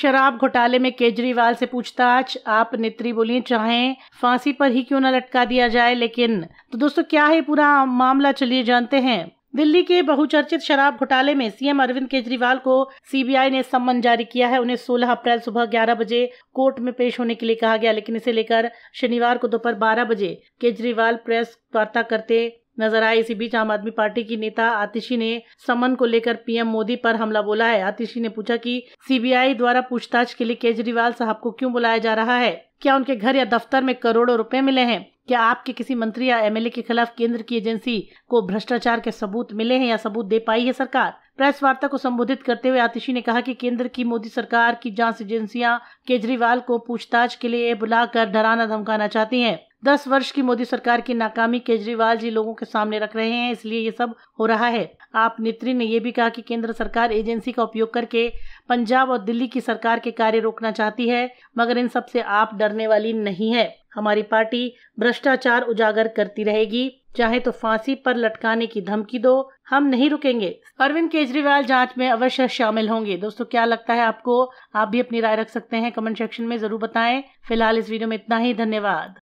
शराब घोटाले में केजरीवाल से पूछताछ आप नेत्री बोली चाहे फांसी पर ही क्यों न लटका दिया जाए लेकिन तो दोस्तों क्या है पूरा मामला चलिए जानते हैं दिल्ली के बहुचर्चित शराब घोटाले में सीएम अरविंद केजरीवाल को सीबीआई ने सम्मन जारी किया है उन्हें 16 अप्रैल सुबह 11 बजे कोर्ट में पेश होने के लिए कहा गया लेकिन इसे लेकर शनिवार को दोपहर 12 बजे केजरीवाल प्रेस वार्ता करते नजर आए इसी बीच आम आदमी पार्टी की नेता आतिशी ने समन को लेकर पीएम मोदी पर हमला बोला है आतिशी ने पूछा कि सीबीआई द्वारा पूछताछ के लिए केजरीवाल साहब को क्यों बुलाया जा रहा है क्या उनके घर या दफ्तर में करोड़ों रुपए मिले हैं क्या आपके किसी मंत्री या एमएलए के खिलाफ केंद्र की एजेंसी को भ्रष्टाचार के सबूत मिले हैं या सबूत दे पाई है सरकार प्रेस वार्ता को संबोधित करते हुए आतिशी ने कहा कि केंद्र की मोदी सरकार की जांच एजेंसियां केजरीवाल को पूछताछ के लिए बुलाकर डराना धमकाना चाहती हैं दस वर्ष की मोदी सरकार की नाकामी केजरीवाल जी लोगों के सामने रख रहे हैं इसलिए ये सब हो रहा है आप नेत्री ने यह भी कहा कि केंद्र सरकार एजेंसी का उपयोग करके पंजाब और दिल्ली की सरकार के कार्य रोकना चाहती है मगर इन सब से आप डरने वाली नहीं है हमारी पार्टी भ्रष्टाचार उजागर करती रहेगी चाहे तो फांसी पर लटकाने की धमकी दो हम नहीं रुकेंगे अरविंद केजरीवाल जांच में अवश्य शामिल होंगे दोस्तों क्या लगता है आपको आप भी अपनी राय रख सकते हैं कमेंट सेक्शन में जरूर बताएं फिलहाल इस वीडियो में इतना ही धन्यवाद